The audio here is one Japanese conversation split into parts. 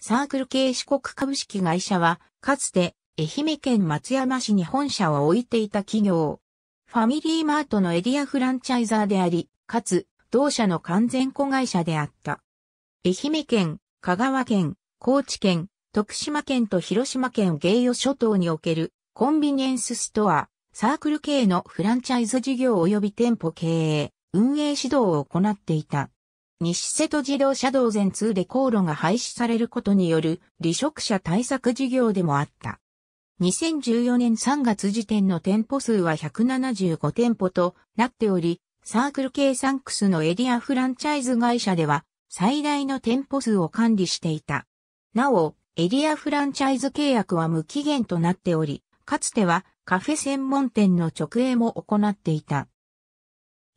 サークル系四国株式会社は、かつて、愛媛県松山市に本社を置いていた企業。ファミリーマートのエリアフランチャイザーであり、かつ、同社の完全子会社であった。愛媛県、香川県、高知県、徳島県と広島県芸予諸島におけるコンビニエンスストア、サークル系のフランチャイズ事業及び店舗経営、運営指導を行っていた。西瀬戸自動車道全通で航路が廃止されることによる離職者対策事業でもあった。2014年3月時点の店舗数は175店舗となっており、サークル系サンクスのエリアフランチャイズ会社では最大の店舗数を管理していた。なお、エリアフランチャイズ契約は無期限となっており、かつてはカフェ専門店の直営も行っていた。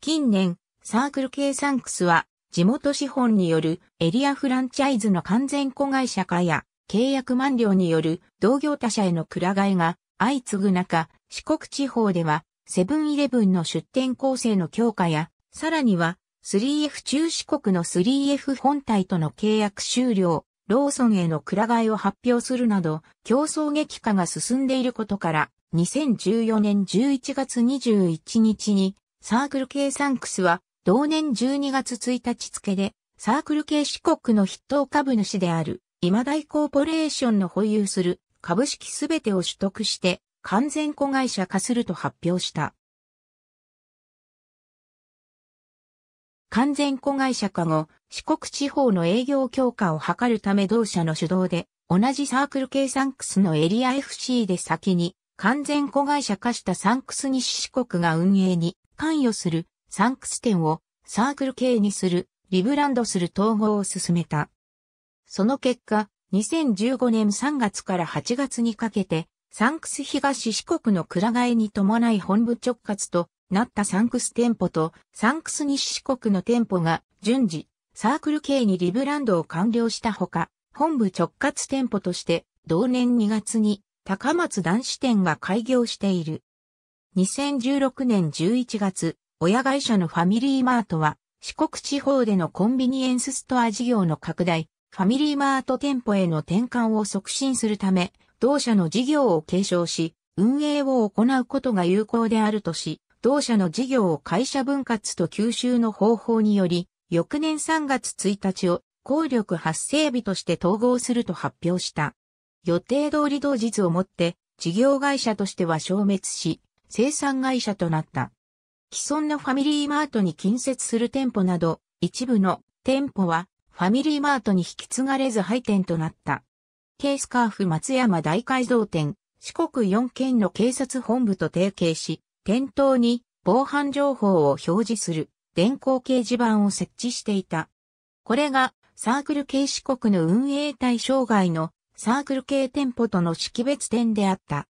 近年、サークル系サンクスは地元資本によるエリアフランチャイズの完全子会社化や契約満了による同業他社へのくら替えが相次ぐ中、四国地方ではセブンイレブンの出店構成の強化や、さらには 3F 中四国の 3F 本体との契約終了、ローソンへのくら替えを発表するなど、競争激化が進んでいることから、2014年11月21日にサークル系サンクスは同年12月1日付で、サークル系四国の筆頭株主である、今大コーポレーションの保有する株式すべてを取得して、完全子会社化すると発表した。完全子会社化後、四国地方の営業強化を図るため同社の主導で、同じサークル系サンクスのエリア FC で先に、完全子会社化したサンクス西四国が運営に関与するサンクス店をサークル系にする、リブランドする統合を進めた。その結果、2015年3月から8月にかけて、サンクス東四国の蔵替えに伴い本部直轄となったサンクス店舗とサンクス西四国の店舗が順次、サークル系にリブランドを完了したほか、本部直轄店舗として同年2月に高松男子店が開業している。2016年11月、親会社のファミリーマートは、四国地方でのコンビニエンスストア事業の拡大、ファミリーマート店舗への転換を促進するため、同社の事業を継承し、運営を行うことが有効であるとし、同社の事業を会社分割と吸収の方法により、翌年3月1日を効力発生日として統合すると発表した。予定通り同日をもって、事業会社としては消滅し、生産会社となった。既存のファミリーマートに近接する店舗など、一部の店舗はファミリーマートに引き継がれず廃店となった。ケースカーフ松山大改造店、四国4県の警察本部と提携し、店頭に防犯情報を表示する電光掲示板を設置していた。これがサークル系四国の運営対象外のサークル系店舗との識別点であった。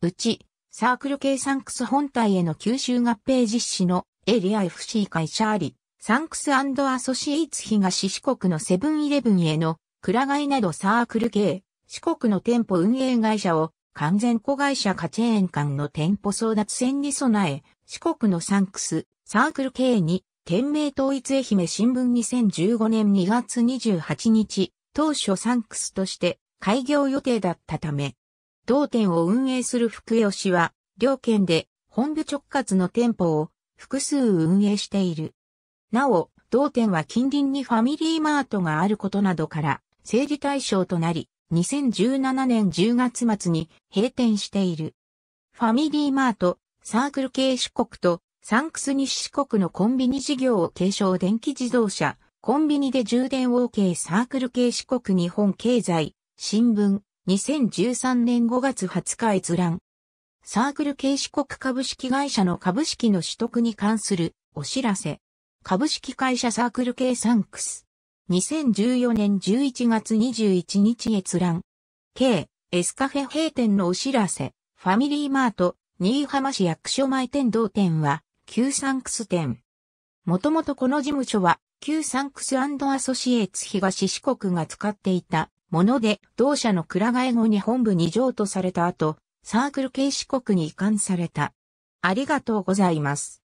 うち、サークル系サンクス本体への吸収合併実施のエリア FC 会社あり、サンクスアソシエイツ東四国のセブンイレブンへのくらいなどサークル系、四国の店舗運営会社を完全子会社化チェーン間の店舗争奪戦に備え、四国のサンクス、サークル系に、県名統一愛媛新聞2015年2月28日、当初サンクスとして開業予定だったため、同店を運営する福吉は、両県で本部直轄の店舗を複数運営している。なお、同店は近隣にファミリーマートがあることなどから、整理対象となり、2017年10月末に閉店している。ファミリーマート、サークル系四国とサンクス西四国のコンビニ事業を継承電気自動車、コンビニで充電を受けサークル系四国日本経済、新聞、2013年5月20日閲覧。サークル系四国株式会社の株式の取得に関するお知らせ。株式会社サークル系サンクス。2014年11月21日閲覧。K、エスカフェ閉店のお知らせ。ファミリーマート、新居浜市役所前店同店は、旧サンクス店。もともとこの事務所は、旧サンクスアソシエーツ東四国が使っていたもので、同社の倉替え後に本部に譲渡された後、サークル形視国に移管された。ありがとうございます。